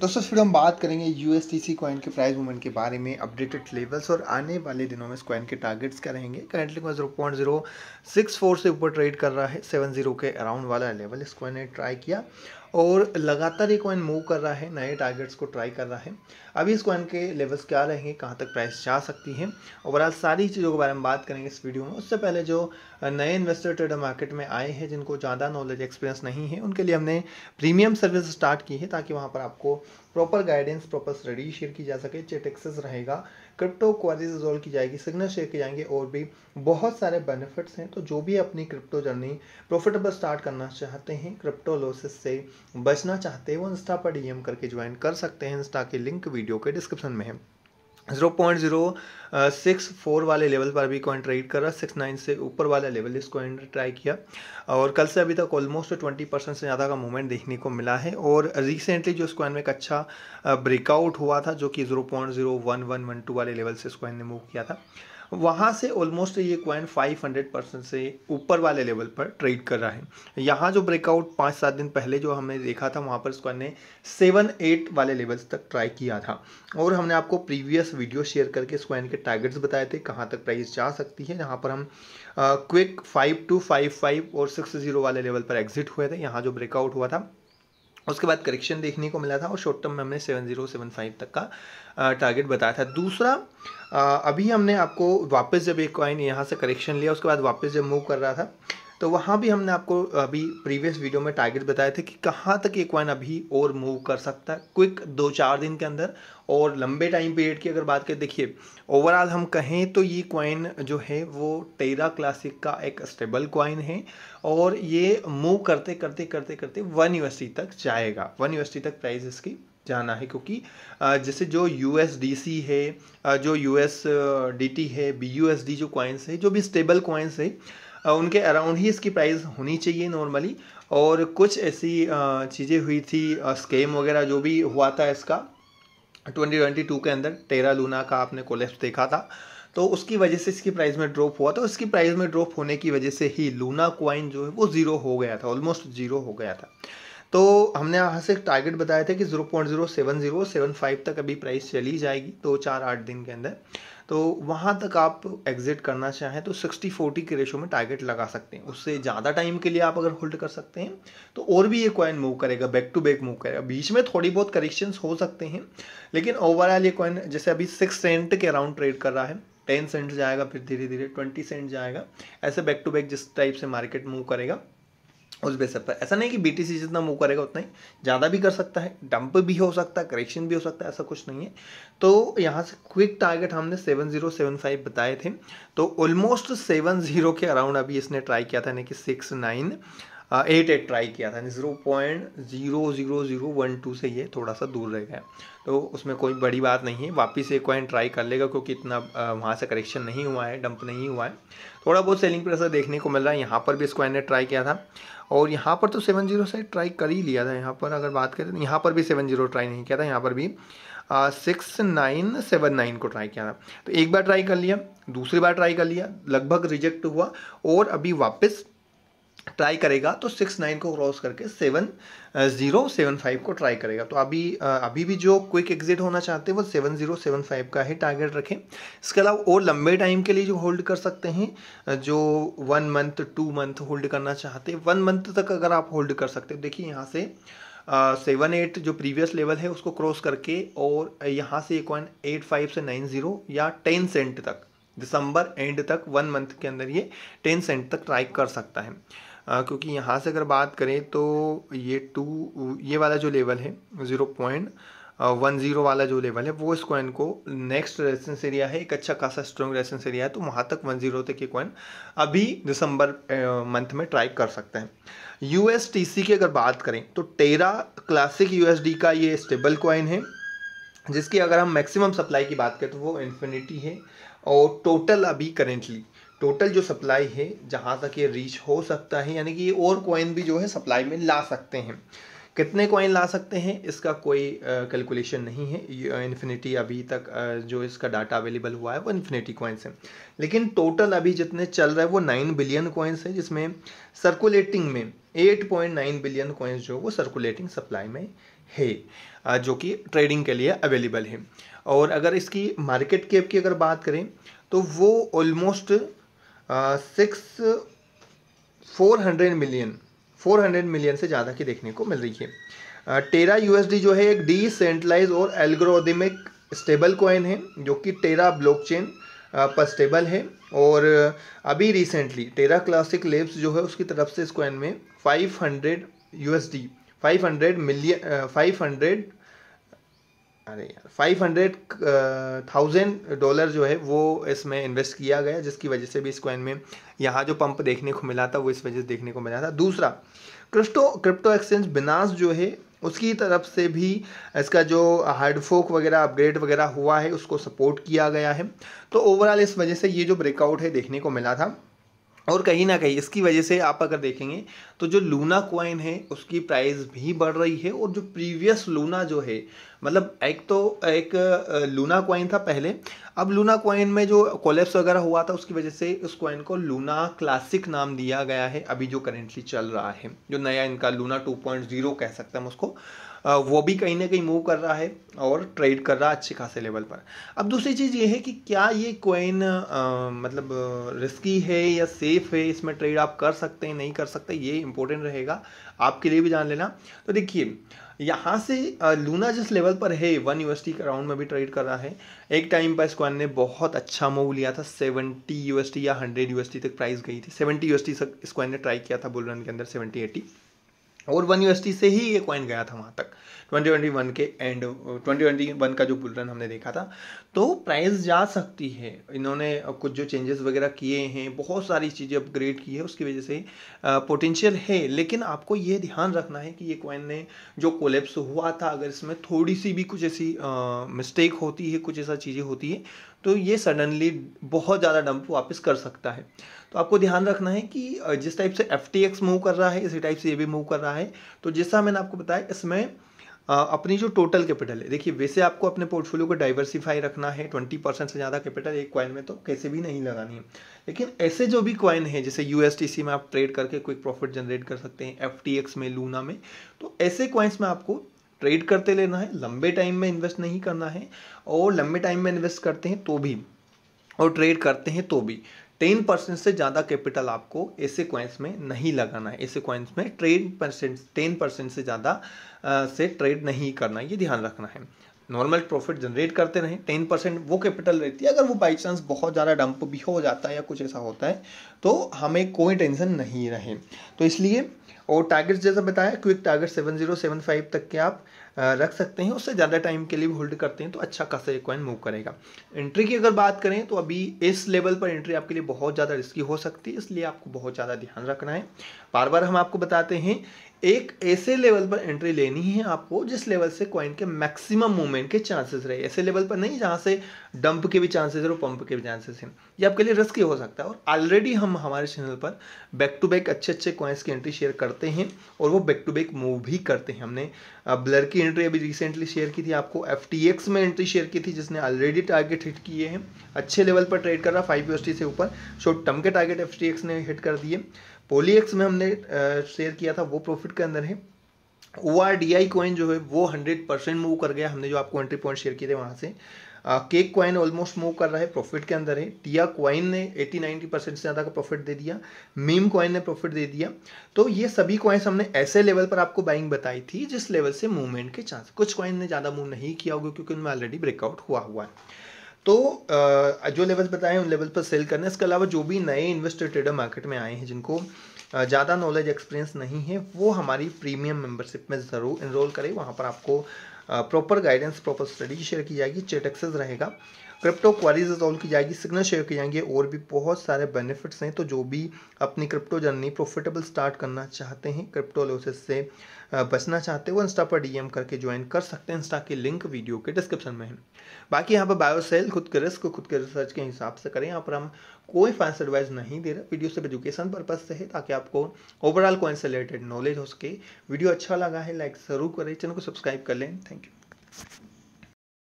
दोस्तों फिर हम बात करेंगे U S T C coin के प्राइस मूवमेंट के बारे में अपडेटेड लेवल्स और आने वाले दिनों में इस कॉइन के टारगेट्स क्या रहेंगे currently coin zero point zero six four से ऊपर ट्रेड कर रहा है सेवन जीरो के अराउंड वाला लेवल इस कॉइन ने ट्राई किया और लगातार ये कॉइन मूव कर रहा है नए टारगेट्स को ट्राई कर रहा है अभी इस कॉइन के लेवल्स क्या रहेंगे कहाँ तक प्राइस जा सकती है ओवरऑल सारी चीज़ों के बारे में बात करेंगे इस वीडियो में उससे पहले जो नए इन्वेस्टर ट्रेडर मार्केट में आए हैं जिनको ज़्यादा नॉलेज एक्सपीरियंस नहीं है उनके लिए हमने प्रीमियम सर्विस स्टार्ट की है ताकि वहाँ पर आपको proper guidance proper study share की जा सके चेट एक्सेस रहेगा क्रिप्टो क्वारी रिजोल्व की जाएगी सिग्नल शेयर की जाएंगे और भी बहुत सारे बेनिफिट्स हैं तो जो भी अपनी क्रिप्टो जर्नी प्रॉफिटेबल स्टार्ट करना चाहते हैं क्रिप्टो लॉसेस से बचना चाहते हैं वो इंस्टा पर डीएम करके ज्वाइन कर सकते हैं इंस्टा की लिंक वीडियो के डिस्क्रिप्शन में है zero point zero six four वाले लेवल पर भी कॉइन ट्रेड कर रहा है सिक्स नाइन से ऊपर वाला लेवल इस कॉइन ने ट्राई किया और कल से अभी तक ऑलमोस्ट ट्वेंटी परसेंट से ज़्यादा का मूवमेंट देखने को मिला है और रिसेंटली जो इस कॉइन में एक अच्छा ब्रेकआउट uh, हुआ था जो कि zero point zero one one one two वाले लेवल से इस कॉइन ने मूव किया था वहाँ से ऑलमोस्ट ये क्वाइन 500 परसेंट से ऊपर वाले लेवल पर ट्रेड कर रहा है यहाँ जो ब्रेकआउट पाँच सात दिन पहले जो हमने देखा था वहाँ पर इस कॉइन ने सेवन एट वाले लेवल्स तक ट्राई किया था और हमने आपको प्रीवियस वीडियो शेयर करके इस कॉइन के टारगेट्स बताए थे कहाँ तक प्राइस जा सकती है जहाँ पर हम quick five two five five और सिक्स जीरो वाले लेवल पर एग्जिट हुए थे यहाँ जो ब्रेकआउट हुआ था उसके बाद करेक्शन देखने को मिला था और शॉर्ट टर्म में हमने सेवन जीरो सेवन फाइव तक का टारगेट बताया था दूसरा अभी हमने आपको वापस जब एक क्वाइन यहाँ से करेक्शन लिया उसके बाद वापस जब मूव कर रहा था तो वहाँ भी हमने आपको अभी प्रीवियस वीडियो में टारगेट बताए थे कि कहाँ तक एक क्वाइन अभी और मूव कर सकता है क्विक दो चार दिन के अंदर और लंबे टाइम पीरियड की अगर बात करें देखिए ओवरऑल हम कहें तो ये क्वाइन जो है वो टेरा क्लासिक का एक स्टेबल क्वाइन है और ये मूव करते करते करते करते वन यूएसडी तक जाएगा वन यूएसडी तक प्राइस इसकी जाना है क्योंकि जैसे जो यू है जो यू है बी जो क्वाइंस है जो भी स्टेबल क्वाइंस है उनके अराउंड ही इसकी प्राइस होनी चाहिए नॉर्मली और कुछ ऐसी चीज़ें हुई थी स्केम वगैरह जो भी हुआ था इसका 2022 के अंदर टेरा लूना का आपने कोलेप्स देखा था तो उसकी वजह से इसकी प्राइस में ड्रॉप हुआ था उसकी प्राइस में ड्रॉप होने की वजह से ही लूना क्वाइन जो है वो ज़ीरो हो गया था ऑलमोस्ट ज़ीरो हो गया था तो हमने यहाँ से टारगेट बताया था कि 0.07075 तक अभी प्राइस चली जाएगी दो चार आठ दिन के अंदर तो वहाँ तक आप एग्ज़िट करना चाहें तो 60 40 के रेशो में टारगेट लगा सकते हैं उससे ज़्यादा टाइम के लिए आप अगर होल्ड कर सकते हैं तो और भी ये कॉइन मूव करेगा बैक टू बैक मूव करेगा बीच में थोड़ी बहुत करेक्शंस हो सकते हैं लेकिन ओवरऑल ये कॉइन जैसे अभी सिक्स सेंट के अराउंड ट्रेड कर रहा है टेन सेंट जाएगा फिर धीरे धीरे ट्वेंटी सेंट जाएगा ऐसे बैक टू बैक जिस टाइप से मार्केट मूव करेगा उस बेस पर ऐसा नहीं कि सी जितना मूव करेगा उतना ही ज़्यादा भी कर सकता है डंप भी हो सकता है करेक्शन भी हो सकता है ऐसा कुछ नहीं है तो यहाँ से क्विक टारगेट हमने 7075 बताए थे तो ऑलमोस्ट 70 के अराउंड अभी इसने ट्राई किया था यानी कि नाइन एट एट ट्राई किया था zero point zero zero zero one two से ये थोड़ा सा दूर रह गया तो उसमें कोई बड़ी बात नहीं है वापस एक कॉइन ट्राई कर लेगा क्योंकि इतना वहाँ से करेक्शन नहीं हुआ है डंप नहीं हुआ है थोड़ा बहुत सेलिंग प्रेशर देखने को मिल रहा है यहाँ पर भी इस कॉइन ने ट्राई किया था और यहाँ पर तो सेवन जीरो से ट्राई कर ही लिया था यहाँ पर अगर बात करें तो यहाँ पर भी सेवन जीरो ट्राई नहीं किया था यहाँ पर भी सिक्स नाइन सेवन नाइन को ट्राई किया था तो एक बार ट्राई कर लिया दूसरी बार ट्राई कर लिया लगभग रिजेक्ट हुआ और अभी वापस ट्राई करेगा तो सिक्स नाइन को क्रॉस करके सेवन ज़ीरो सेवन फाइव को ट्राई करेगा तो अभी uh, अभी भी जो क्विक एग्जिट होना चाहते हैं वो सेवन ज़ीरो सेवन फाइव का ही टारगेट रखें इसके अलावा और लंबे टाइम के लिए जो होल्ड कर सकते हैं uh, जो one month two month hold करना चाहते हैं वन मंथ तक अगर आप होल्ड कर सकते हो देखिए यहाँ से सेवन uh, एट जो प्रीवियस लेवल है उसको क्रॉस करके और यहाँ से एक पॉइंट एट फाइव से नाइन ज़ीरो या टेन सेंट तक दिसंबर एंड तक वन मंथ के अंदर ये टेन सेंट तक ट्राई कर सकता है क्योंकि यहाँ से अगर बात करें तो ये टू ये वाला जो लेवल है ज़ीरो पॉइंट वन ज़ीरो वाला जो लेवल है वो इस कॉइन को नेक्स्ट रेसेंस एरिया है एक अच्छा खासा स्ट्रॉन्ग रेसेंस एरिया है तो वहाँ तक वन ज़ीरो तक ये कॉइन अभी दिसंबर मंथ में ट्राई कर सकते हैं यू की अगर बात करें तो टेरा क्लासिक यू का ये स्टेबल कॉइन है जिसकी अगर हम मैक्सिमम सप्लाई की बात करें तो वो इन्फिनिटी है और टोटल अभी करेंटली टोटल जो सप्लाई है जहाँ तक ये रीच हो सकता है यानी कि ये और कॉइन भी जो है सप्लाई में ला सकते हैं कितने कॉइन ला सकते हैं इसका कोई कैलकुलेशन नहीं है इन्फिनिटी अभी तक जो इसका डाटा अवेलेबल हुआ है वो इन्फिनिटी कॉइन्स हैं लेकिन टोटल अभी जितने चल रहा है वो नाइन बिलियन कॉइन्स हैं जिसमें सर्कुलेटिंग में eight point nine billion coins जो वो सर्कुलेटिंग सप्लाई में है जो कि ट्रेडिंग के लिए अवेलेबल है और अगर इसकी मार्केट कैप की अगर बात करें तो वो almost six four hundred million four hundred million से ज़्यादा की देखने को मिल रही है आ, टेरा यूएसडी जो है एक डिसेंट्रलाइज और एल्ग्रोदिमिक स्टेबल कॉइन है जो कि टेरा ब्लॉकचेन पर स्टेबल है और अभी रिसेंटली टेरा क्लासिक लेब्स जो है उसकी तरफ से इस कॉइन में 500 यूएसडी 500 मिलियन 500 अरे यार फाइव हंड्रेड थाउजेंड डॉलर जो है वो इसमें इन्वेस्ट किया गया जिसकी वजह से भी इस कॉइन में यहाँ जो पंप देखने को मिला था वो इस वजह से देखने को मिला था दूसरा क्रिप्टो क्रिप्टो एक्सचेंज बिनास जो है उसकी तरफ से भी इसका जो हार्डफोक वगैरह अपग्रेड वगैरह हुआ है उसको सपोर्ट किया गया है तो ओवरऑल इस वजह से ये जो ब्रेकआउट है देखने को मिला था और कहीं ना कहीं इसकी वजह से आप अगर देखेंगे तो जो लूना क्वाइन है उसकी प्राइस भी बढ़ रही है और जो प्रीवियस लूना जो है मतलब एक तो एक लूना क्वाइन था पहले अब लूना क्वाइन में जो कोलेप्स वगैरह हुआ था उसकी वजह से उस क्वाइन को लूना क्लासिक नाम दिया गया है अभी जो करेंटली चल रहा है जो नया इनका लूना टू कह सकते हैं हम उसको वो भी कहीं ना कहीं मूव कर रहा है और ट्रेड कर रहा है अच्छे खासे लेवल पर अब दूसरी चीज़ ये है कि क्या ये कोइन मतलब रिस्की है या सेफ़ है इसमें ट्रेड आप कर सकते हैं नहीं कर सकते ये इंपॉर्टेंट रहेगा आपके लिए भी जान लेना तो देखिए यहाँ से लूना जिस लेवल पर है वन यूएसटी के राउंड में भी ट्रेड कर रहा है एक टाइम पर स्क्वाइन ने बहुत अच्छा मूव लिया था सेवेंटी यूएसटी या हंड्रेड यूएसटी तक प्राइस गई थी सेवेंटी यूएसटी तक स्क्वान ने ट्राई किया था बुलरन के अंदर सेवेंटी एटी और वन यूएसटी से ही ये कॉइन गया था वहाँ तक 2021 के एंड 2021 का जो रन हमने देखा था तो प्राइस जा सकती है इन्होंने कुछ जो चेंजेस वगैरह किए हैं बहुत सारी चीज़ें अपग्रेड की है उसकी वजह से पोटेंशियल है लेकिन आपको ये ध्यान रखना है कि ये कॉइन ने जो कोलेप्स हुआ था अगर इसमें थोड़ी सी भी कुछ ऐसी मिस्टेक होती है कुछ ऐसा चीज़ें होती है तो ये सडनली बहुत ज़्यादा डंप वापस कर सकता है तो आपको ध्यान रखना है कि जिस टाइप से एफ टी एक्स मूव कर रहा है इसी टाइप से ये भी मूव कर रहा है तो जैसा मैंने आपको बताया इसमें अपनी जो टोटल कैपिटल है देखिए वैसे आपको अपने पोर्टफोलियो को डाइवर्सिफाई रखना है ट्वेंटी परसेंट से ज़्यादा कैपिटल एक क्वाइन में तो कैसे भी नहीं लगानी है लेकिन ऐसे जो भी क्वाइन है जैसे यू में आप ट्रेड करके क्विक प्रॉफिट जनरेट कर सकते हैं एफ में लूना में तो ऐसे क्वाइंस में आपको ट्रेड करते लेना है लंबे टाइम में इन्वेस्ट नहीं करना है और लंबे टाइम में इन्वेस्ट करते हैं तो भी और ट्रेड करते हैं तो भी टेन परसेंट से ज़्यादा कैपिटल आपको ऐसे क्वाइंस में नहीं लगाना है ऐसे क्वाइंस में ट्रेड परसेंट टेन परसेंट से ज़्यादा से ट्रेड नहीं करना ये ध्यान रखना है नॉर्मल प्रॉफिट जनरेट करते रहें टेन परसेंट वो कैपिटल रहती है अगर वो बाई चांस बहुत ज़्यादा डंप भी हो जाता है या कुछ ऐसा होता है तो हमें कोई टेंशन नहीं रहे तो इसलिए और टारगेट जैसा बताया quick target seven zero seven five तक के आप रख सकते हैं उससे ज़्यादा टाइम के लिए भी होल्ड करते हैं तो अच्छा खासा ये कॉइन मूव करेगा एंट्री की अगर बात करें तो अभी इस लेवल पर एंट्री आपके लिए बहुत ज़्यादा रिस्की हो सकती है इसलिए आपको बहुत ज़्यादा ध्यान रखना है बार बार हम आपको बताते हैं एक ऐसे लेवल पर एंट्री लेनी है आपको जिस लेवल से कॉइन के मैक्सिमम मूवमेंट के चांसेस रहे ऐसे लेवल पर नहीं जहां से डंप के भी चांसेस और पंप के भी चांसेस हैं ये आपके लिए रिस्की हो सकता है और ऑलरेडी हम हमारे चैनल पर बैक टू बैक अच्छे अच्छे कॉइन्स की एंट्री शेयर करते हैं और वो बैक टू बैक मूव भी करते हैं हमने ब्लर की एंट्री अभी रिसेंटली शेयर की थी आपको एफ में एंट्री शेयर की थी जिसने ऑलरेडी टारगेट हिट किए हैं अच्छे लेवल पर ट्रेड कर रहा फाइव से ऊपर शॉर्ट टर्म के टारगेट एफ ने हिट कर दिए पोलियक्स में हमने शेयर किया था वो प्रॉफिट के अंदर है O R D I coin जो है वो हंड्रेड परसेंट मूव कर गया हमने जो आपको एंट्री पॉइंट शेयर किए थे वहाँ से केक क्वाइन ऑलमोस्ट मूव कर रहा है प्रॉफिट के अंदर है टिया क्वाइन ने 80 90 परसेंट से ज़्यादा का प्रॉफिट दे दिया मीम क्वाइन ने प्रॉफिट दे दिया तो ये सभी क्वाइंस हमने ऐसे लेवल पर आपको बाइंग बताई थी जिस लेवल से मूवमेंट के चांस कुछ क्वाइन ने ज़्यादा मूव नहीं किया होगा क्योंकि उनमें ऑलरेडी ब्रेकआउट हुआ हुआ है तो जो लेवल्स बताए उन लेवल पर सेल करना इसके अलावा जो भी नए इन्वेस्टर ट्रेडर मार्केट में आए हैं जिनको ज़्यादा नॉलेज एक्सपीरियंस नहीं है वो हमारी प्रीमियम मेंबरशिप में ज़रूर इनरोल करें वहाँ पर आपको proper guidance proper study share की जाएगी चेट एक्सेस रहेगा क्रिप्टो क्वारीज ऑन की जाएगी सिग्नल शेयर की जाएंगे और भी बहुत सारे बेनिफिट्स हैं तो जो भी अपनी क्रिप्टो जर्नी प्रॉफिटेबल स्टार्ट करना चाहते हैं क्रिप्टो लोसेस से बचना चाहते हैं वो इंस्टा पर डीएम करके ज्वाइन कर सकते हैं इंस्टा की लिंक वीडियो के डिस्क्रिप्शन में है बाकी यहाँ पर बायोसेल खुद के रिस्क खुद के रिसर्च के हिसाब से करें यहाँ पर हम कोई फाइनेंस एडवाइस नहीं दे रहे वीडियो सिर्फ एजुकेशन पर्पज से है ताकि आपको ओवरऑल कॉइन से रिलेटेड नॉलेज हो सके वीडियो अच्छा लगा है लाइक ज़रूर करें चैनल को सब्सक्राइब कर लें थैंक यू